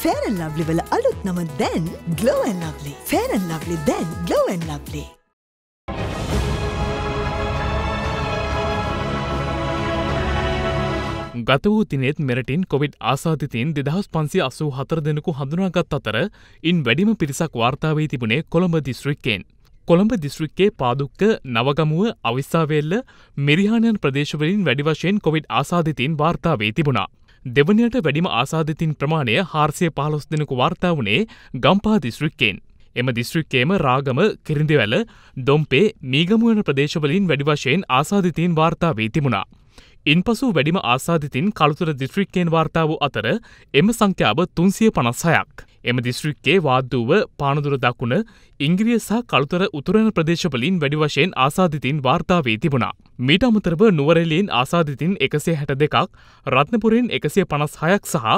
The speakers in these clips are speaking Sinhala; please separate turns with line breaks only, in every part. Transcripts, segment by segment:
ෆේරන් ලබ්ලිවල අලුත් නම දැන් ගලෝවන් ලබ්ලි ෆේරන් ලබ්ලි දැන් ගලෝවන් ලබ්ලි ගත වූ තිනෙත් මෙරටින් කොවිඩ් ආසාධිතයෙන් දෙදහස් පන්සි අසූ හතර දෙනෙකු හඳුනාගත් අතර ඉන් වැඩිම පිරිසක් වාර්තාවේ තිබුණේ කොළඹ දිස්ත්‍රික්කෙන්. කොළඹ දිස්ත්‍රික්කේ පාදුක්ක නවගමුව අවිස්සාවෙල්ල මිරිහානයන් ප්‍රදේශවලින් වැඩි වශයෙන් කොවිඩ් ආසාධිතීන් වාර්තාවේ තිබුණා. දෙවනයට වැඩිම ආසාධිතින් ප්‍රමාණය හාර්සිය පහලොස් දෙනකු වාර්තා වුණේ ගම්පා දිස්ත්‍රික්කෙන්. එම දිස්ත්‍රික්කේම රාගම කිරිඳිවැල දොම්පේ මීගමුවන ප්‍රදේශවලින් වැඩි වශයෙන් ආසාධිතීන් වාර්තා වී තිබුණා. ඉන් පසු වැඩිම ආසාධිතින් කළුතුර දිස්ත්‍රික්කයෙන් වාර්තා වූ අතර එම සංඛ්‍යාව තුන්සිය පනස් හයක්. එම දිස්ත්‍රික්කේ වාද්දූව පානදුර දකුණ ඉංග්‍රිය සහ කළුතර උතුරන ප්‍රදේශවලින් වැඩි වශයෙන් ආසාධිතින් වාර්තා වී තිබුණා. මීට අමතරව නුවරෙලියෙන් ආසාධිතින් එකසේ හැට දෙකක් රත්නපුරෙන් එකසේ පනස් හයක් සහ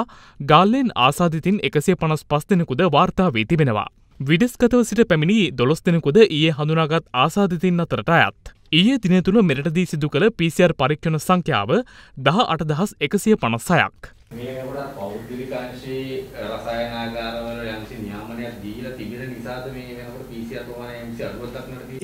ගාල්ලෙන් ආසාධිතින් එකසේ පනස් පස් දෙනෙකුද වාර්තා වී තිබෙනවා. විඩස්කතව සිට පැමිණි දොළොස් දෙනෙකුද ඒ හඳුනාගත් ආසාධිතින් අතරට අයත්. ඊයේ දින තුළ මෙරටදී සිදු කළ පිසිR පරීක්ෂණ සංඛ්‍යාව දහ අටදහස් එකසිය පනස්සයක්.
පෞද්ගලිකාංශයේ රසායනාගාරවල යම්සි නියාමනයක් දීලා තිබෙන නිසාද මේ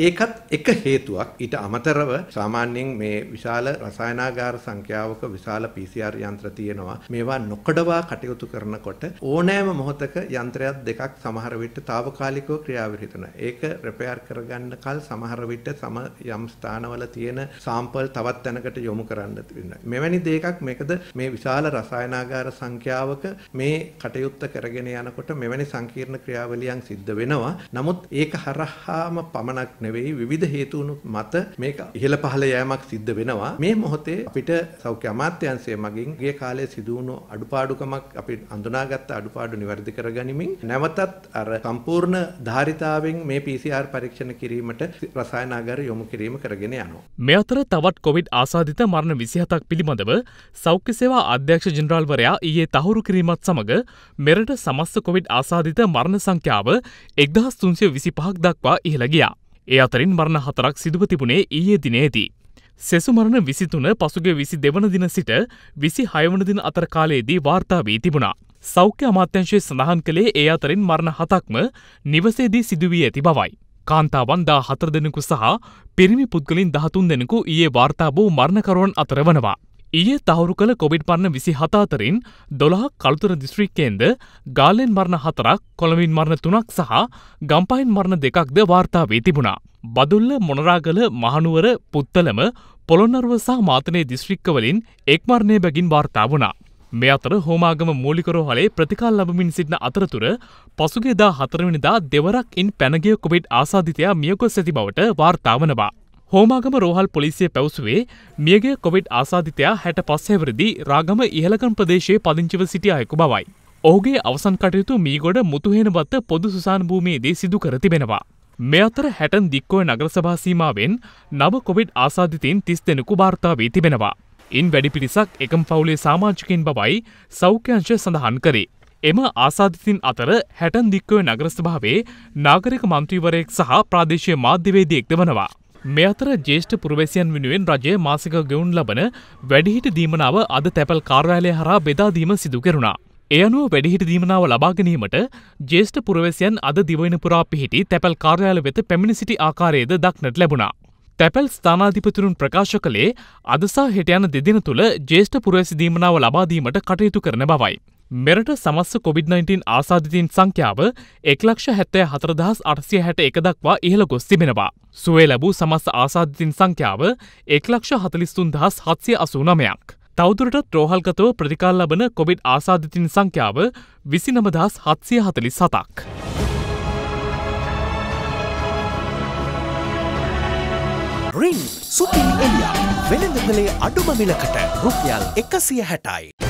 ඒකත් එක හේතුවක් ඊට අමතරව සාමාන්‍යයෙන් මේ විශාල රසායනාගාර සංඛ්‍යාවක විශාල PCR යන්ත්‍ර තියෙනවා මේවා නොකඩවා කටයුතු කරනකොට ඕනෑම මොහොතක යන්ත්‍රයක් දෙකක් සමහර විට తాවකාලිකව ක්‍රියාවිරත වෙනවා ඒක රිපෙයාර් කරගන්න කල සමහර විට සම යම් ස්ථානවල තියෙන සාම්පල් තවත් තැනකට යොමු කරන්න වෙනවා මෙවැනි දෙයක් මේකද මේ විශාල රසායනාගාර සංඛ්‍යාවක මේ කටයුත්ත කරගෙන යනකොට මෙවැනි සංකීර්ණ ක්‍රියාවලියන් සිද්ධ වෙනවා නමුත් නමුත් ඒක හරහාම පමණක් නෙවෙයි විවිධ හේතුන් මත මේක ඉහළ පහළ යෑමක් සිද්ධ වෙනවා. මේ මොහොතේ අපිට සෞඛ්‍ය අමාත්‍යාංශය මගින් ගිය කාලයේ සිදු වුණු අඩුපාඩුකමක් අපි අඳුනාගත්ත අඩුපාඩු නිවැරදි කරගනිමින් නැවතත් අර සම්පූර්ණ ධාරිතාවෙන් මේ PCR පරීක්ෂණ කිරීමට රසායනාගාර යොමු කිරීම කරගෙන යනවා.
මේ අතර තවත් කොවිඩ් ආසාධිත මරණ 27ක් පිළිබඳව සෞඛ්‍ය සේවා අධ්‍යක්ෂ ජෙනරාල්වරයා ඊයේ තහවුරු කිරීමත් සමග මෙරට සමස්ත කොවිඩ් ආසාධිත මරණ සංඛ්‍යාව 1300 තුන්සිය විසි පහක් දක්වා ඉහළගියා. ඒ අතරින් මරණ හතරක් සිදුව තිබුණේ ඊයේ දිනේදී. සෙසුමරණ විසිතුන පසුගේ විසි දෙවන දින සිට විසි හයවන දින අතර කාලයේදී වාර්තා වී තිබුණා. සෞඛ්‍ය අමාත්‍යංශය සඳහන් කළේ ඒ අතරින් මරණ හතක්ම නිවසේදී සිදුවී ඇති බවයි. කාන්තාවන් දා හතර දෙනෙකු සහ පිරිමි පුද්ගලින් දහතුන් දෙනෙකු ඊයේ වාර්තාබූ මරණකරුවන් අතර වනවා. ඊයේ තවරු කළ කොවිඩ් පරණ විසි හතාතරින් දොළහක් කළුතුර දිස්ත්‍රික්කයෙන්ද ගාලෙන් මරණ හතරක් කොළමින් මරණ තුනක් සහ ගම්පයින් මරණ දෙකක්ද වාර්තා වී තිබුණා. බදුල්ල මොනරාගල මහනුවර පුත්තලම පොළොන්නරුව සහ මාතනය දිස්ත්‍රික්කවලින් එක්මරණය බැගින් වාර්තා වුණා. මේ අතර හෝමාගම මූලිකරෝ හලේ ප්‍රතිකාල් ලබමින් සිටින අතරතුර පසුගේදා හතරවනිදා දෙවරක් ඉන් පැනගිය කොවිඩ් ආසාධිතයා මියකොස් ඇති බවට වාර්තාවනවා. හෝමාගම රෝහල් පොලිසිය පැවසුවේ මියගේ කොවිඩ් ආසාධිතයා හැට පස්සෙවරදි රාගම ඉහලකම් ප්‍රදේශයේ පදිංචිව සිටි අයෙකු බවයි. ඔහුගේ අවසන් කටයුතු මීගොඩ මුතුහෙනබත්ත පොදු සුසාන් භූමයේදී සිදු කර තිබෙනවා. මෙ අතර හැටන් දික්කෝය නගරසභා සීමාවෙන් නව කොවිඩ් ආසාධිතීන් තිස් දෙනෙකු භාර්තා වී තිබෙනවා. ඉන් වැඩි පිරිසක් එකම් පවුලේ සාමාජිකින් බවයි සෞඛ්‍යංශ සඳහන් කරේ. එම ආසාධිතින් අතර හැටන් දික්කෝය නගරස්භාවේ නාගරික මන්ත්‍රීවරයෙක් සහ ප්‍රාදේශය මාධ්‍යවේදයෙක්ද වනවා. මේ අතර ජේෂ්ඨ පුරවැසියන් වෙනුවෙන් රජය මාසික ගෙවුන් ලබන වැඩිහිට දීමනාව අද තැපැල් කාර්යාලය හරා බෙදාදීම සිදු කෙරුණා. එය අනුව වැඩිහිට දීමනාව ලබා ගැනීමට ජේෂ්ඨ පුරවැසියන් අද දිවයින පුරා පිහිටි තැපැල් කාර්යාල වෙත පැමිණ සිටි ආකාරයේද දක්නට ලැබුණා. තැපැල් ස්ථානාධිපතිරුන් ප්‍රකාශ කළේ අදසා හෙට යන දෙදින තුළ ජේෂ්ඨ පුරවැසි දීමනාව ලබාදීමට කටයුතු කරන බවයි. මෙරට සමස්ස කොවිD-19 ආසාධිතින් සංඛ්‍යාව එක්ලක්ෂ හැත්තෑ හතරදහස් අටසිය හැට එක දක්වා ඉහළ ගොස් තිබෙනවා. සුවේ ලැබූ සමස්ස ආසාධිතින් සංඛ්‍යාව එක්ලක්ෂ හතලිස්තුන් දහස් හත්සිය අසූ නමයක්. තවදුරට ත්‍රෝහල්ගතව ප්‍රතිකාල් ලබන කොවිD ආසාධිතින් සංඛ්‍යාව විසි නමදහස් හත්සිය හතලි සතක්. රින් සුපිරි එලියා වෙළඳපලේ අඩුම මිලකට රුපියල් එකසිය හැටයි.